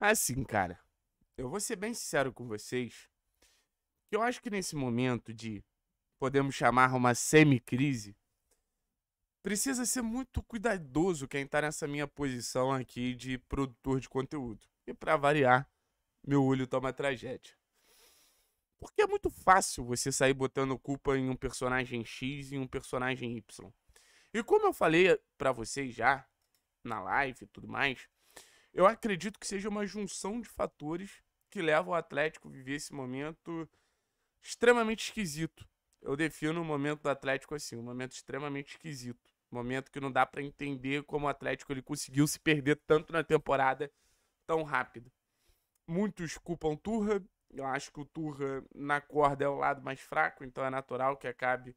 Assim, cara, eu vou ser bem sincero com vocês. Eu acho que nesse momento de podemos chamar uma semi-crise, precisa ser muito cuidadoso quem está nessa minha posição aqui de produtor de conteúdo. E para variar, meu olho toma uma tragédia. Porque é muito fácil você sair botando culpa em um personagem X e um personagem Y. E como eu falei para vocês já na live e tudo mais, eu acredito que seja uma junção de fatores que leva o Atlético a viver esse momento extremamente esquisito. Eu defino o momento do Atlético assim, um momento extremamente esquisito. Momento que não dá para entender como o Atlético ele conseguiu se perder tanto na temporada tão rápido. Muitos culpam Turra. Eu acho que o Turra na corda é o lado mais fraco, então é natural que acabe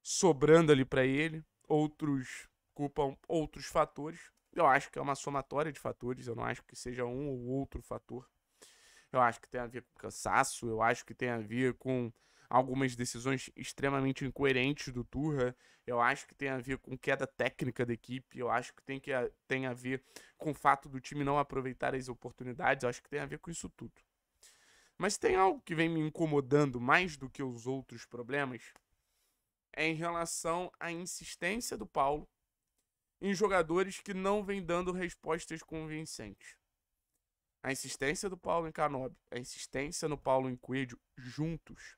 sobrando ali para ele. Outros culpam outros fatores. Eu acho que é uma somatória de fatores, eu não acho que seja um ou outro fator. Eu acho que tem a ver com cansaço, eu acho que tem a ver com algumas decisões extremamente incoerentes do Turra, eu acho que tem a ver com queda técnica da equipe, eu acho que tem, que a, tem a ver com o fato do time não aproveitar as oportunidades, eu acho que tem a ver com isso tudo. Mas tem algo que vem me incomodando mais do que os outros problemas, é em relação à insistência do Paulo em jogadores que não vêm dando respostas convincentes. A insistência do Paulo em Canob, a insistência no Paulo em Coelho, juntos,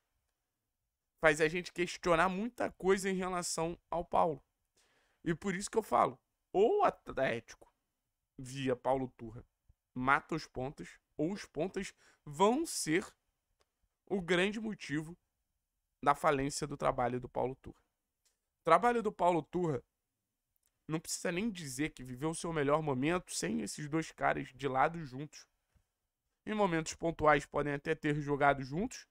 faz a gente questionar muita coisa em relação ao Paulo. E por isso que eu falo, ou o Atlético, via Paulo Turra, mata os pontas, ou os pontas vão ser o grande motivo da falência do trabalho do Paulo Turra. O trabalho do Paulo Turra não precisa nem dizer que viveu o seu melhor momento sem esses dois caras de lado juntos. Em momentos pontuais podem até ter jogado juntos,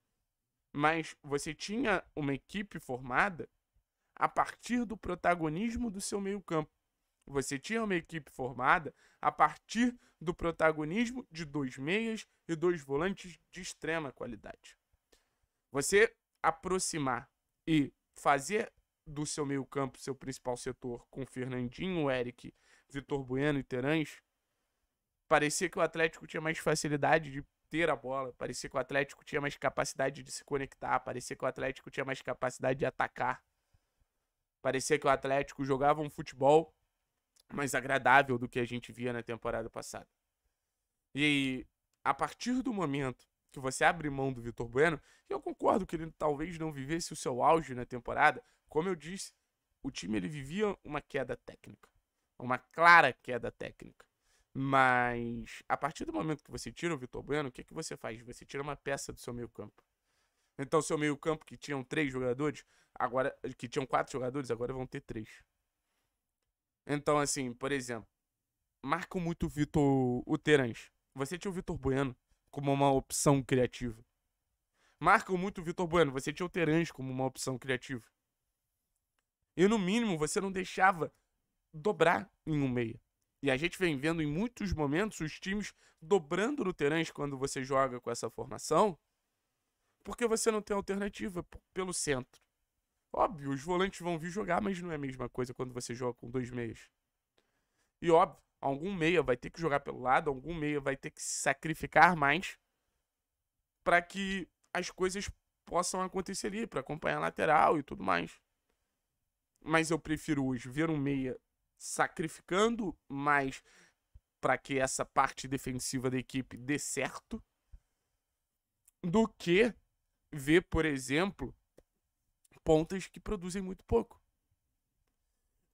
mas você tinha uma equipe formada a partir do protagonismo do seu meio-campo. Você tinha uma equipe formada a partir do protagonismo de dois meias e dois volantes de extrema qualidade. Você aproximar e fazer do seu meio-campo, seu principal setor, com Fernandinho, Eric, Vitor Bueno e Terãs, parecia que o Atlético tinha mais facilidade de ter a bola, parecia que o Atlético tinha mais capacidade de se conectar, parecia que o Atlético tinha mais capacidade de atacar. Parecia que o Atlético jogava um futebol mais agradável do que a gente via na temporada passada. E a partir do momento que você abre mão do Vitor Bueno, eu concordo que ele talvez não vivesse o seu auge na temporada, como eu disse, o time ele vivia uma queda técnica, uma clara queda técnica. Mas a partir do momento que você tira o Vitor Bueno, o que, que você faz? Você tira uma peça do seu meio-campo. Então, seu meio-campo que tinham três jogadores, agora que tinham quatro jogadores, agora vão ter três. Então, assim, por exemplo, marcam muito o Vitor o Terans. Você tinha o Vitor Bueno como uma opção criativa. Marcam muito o Vitor Bueno, você tinha o Terans como uma opção criativa. E no mínimo você não deixava dobrar em um meia. E a gente vem vendo em muitos momentos os times dobrando laterais quando você joga com essa formação, porque você não tem alternativa pelo centro. Óbvio, os volantes vão vir jogar, mas não é a mesma coisa quando você joga com dois meias. E óbvio, algum meia vai ter que jogar pelo lado, algum meia vai ter que se sacrificar mais para que as coisas possam acontecer ali, para acompanhar a lateral e tudo mais mas eu prefiro hoje ver um meia sacrificando mais para que essa parte defensiva da equipe dê certo do que ver, por exemplo, pontas que produzem muito pouco.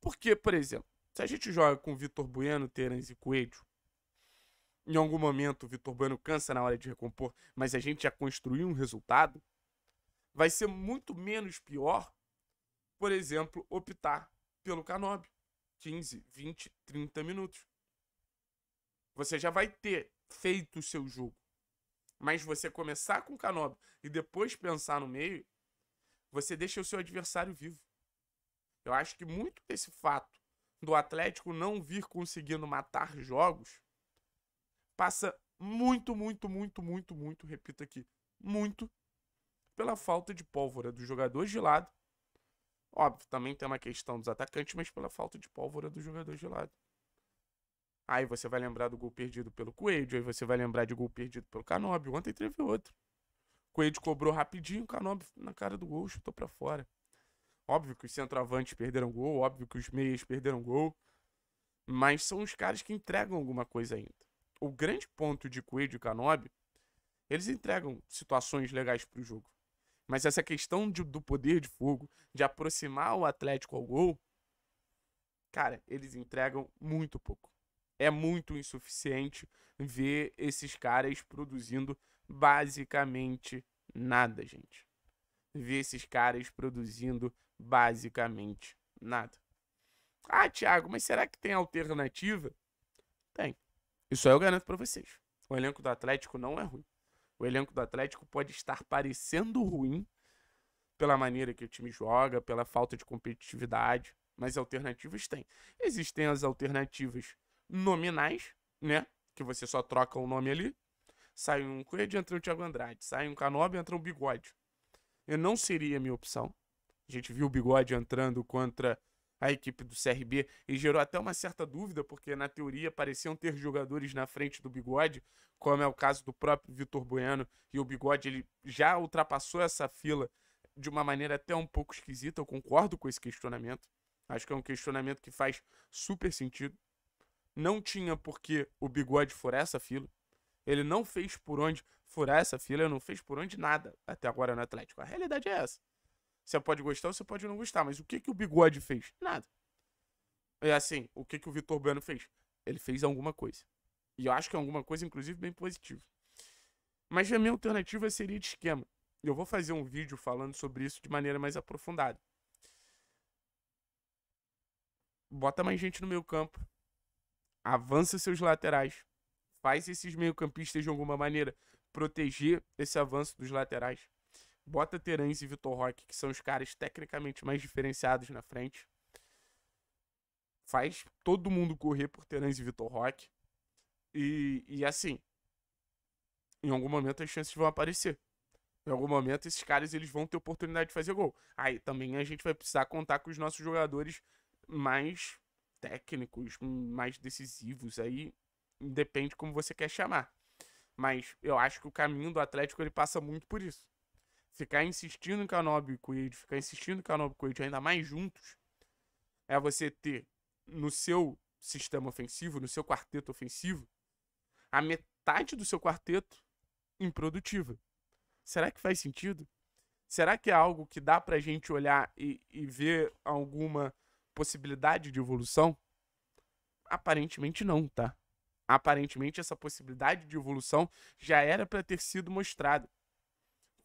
Porque, por exemplo, se a gente joga com Vitor Bueno, Terence e Coelho, em algum momento o Vitor Bueno cansa na hora de recompor, mas a gente já construiu um resultado, vai ser muito menos pior por exemplo, optar pelo Canob. 15, 20, 30 minutos. Você já vai ter feito o seu jogo. Mas você começar com o Canob e depois pensar no meio, você deixa o seu adversário vivo. Eu acho que muito desse fato do Atlético não vir conseguindo matar jogos passa muito, muito, muito, muito, muito, repito aqui, muito pela falta de pólvora dos jogadores de lado Óbvio, também tem uma questão dos atacantes, mas pela falta de pólvora dos jogadores de lado. Aí você vai lembrar do gol perdido pelo Coelho, aí você vai lembrar de gol perdido pelo Canóbio. Ontem teve outro. Coelho cobrou rapidinho, o na cara do gol chutou para fora. Óbvio que os centroavantes perderam gol, óbvio que os meias perderam gol, mas são os caras que entregam alguma coisa ainda. O grande ponto de Coelho e Canóbio, eles entregam situações legais pro jogo. Mas essa questão de, do poder de fogo, de aproximar o Atlético ao gol, cara, eles entregam muito pouco. É muito insuficiente ver esses caras produzindo basicamente nada, gente. Ver esses caras produzindo basicamente nada. Ah, Thiago, mas será que tem alternativa? Tem. Isso aí eu garanto para vocês. O elenco do Atlético não é ruim. O elenco do Atlético pode estar parecendo ruim pela maneira que o time joga, pela falta de competitividade, mas alternativas tem. Existem as alternativas nominais, né? Que você só troca o um nome ali. Sai um Coelho, entra o Thiago Andrade. Sai um Canobi, entra o Bigode. Eu não seria a minha opção. A gente viu o Bigode entrando contra a equipe do CRB e gerou até uma certa dúvida, porque na teoria pareciam ter jogadores na frente do Bigode, como é o caso do próprio Vitor Bueno, e o Bigode ele já ultrapassou essa fila de uma maneira até um pouco esquisita, eu concordo com esse questionamento. Acho que é um questionamento que faz super sentido. Não tinha por que o Bigode furar essa fila. Ele não fez por onde furar essa fila, ele não fez por onde nada até agora no Atlético. A realidade é essa. Você pode gostar ou você pode não gostar. Mas o que, que o Bigode fez? Nada. É assim, o que, que o Vitor Bueno fez? Ele fez alguma coisa. E eu acho que é alguma coisa, inclusive, bem positiva. Mas a minha alternativa seria de esquema. eu vou fazer um vídeo falando sobre isso de maneira mais aprofundada. Bota mais gente no meio campo. Avança seus laterais. Faz esses meio-campistas de alguma maneira proteger esse avanço dos laterais. Bota Terãs e Vitor Roque, que são os caras tecnicamente mais diferenciados na frente. Faz todo mundo correr por Terãs e Vitor Roque. E, e assim, em algum momento as chances vão aparecer. Em algum momento esses caras eles vão ter oportunidade de fazer gol. Aí também a gente vai precisar contar com os nossos jogadores mais técnicos, mais decisivos aí, depende como você quer chamar. Mas eu acho que o caminho do Atlético ele passa muito por isso ficar insistindo em Canobi e Quaid, ficar insistindo em Canobi e Quaid, ainda mais juntos, é você ter no seu sistema ofensivo, no seu quarteto ofensivo, a metade do seu quarteto improdutiva. Será que faz sentido? Será que é algo que dá pra gente olhar e, e ver alguma possibilidade de evolução? Aparentemente não, tá? Aparentemente essa possibilidade de evolução já era para ter sido mostrada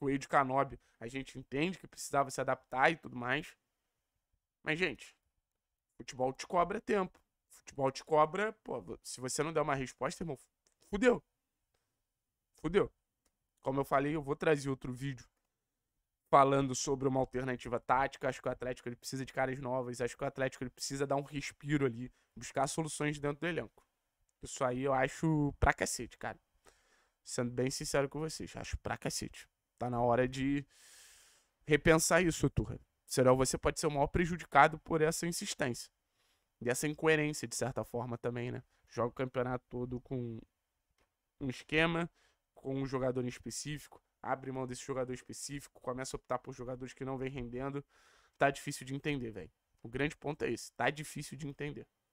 o Eide Canobi, a gente entende que precisava se adaptar e tudo mais. Mas, gente, futebol te cobra tempo. Futebol te cobra, pô, se você não der uma resposta, irmão, fudeu. Fudeu. Como eu falei, eu vou trazer outro vídeo falando sobre uma alternativa tática. Acho que o Atlético ele precisa de caras novas. Acho que o Atlético ele precisa dar um respiro ali, buscar soluções dentro do elenco. Isso aí eu acho pra cacete, cara. Sendo bem sincero com vocês, acho pra cacete. Tá na hora de repensar isso, Turra. Senão você pode ser o maior prejudicado por essa insistência. E essa incoerência, de certa forma, também, né? Joga o campeonato todo com um esquema, com um jogador específico, abre mão desse jogador específico, começa a optar por jogadores que não vem rendendo. Tá difícil de entender, velho. O grande ponto é esse. Tá difícil de entender.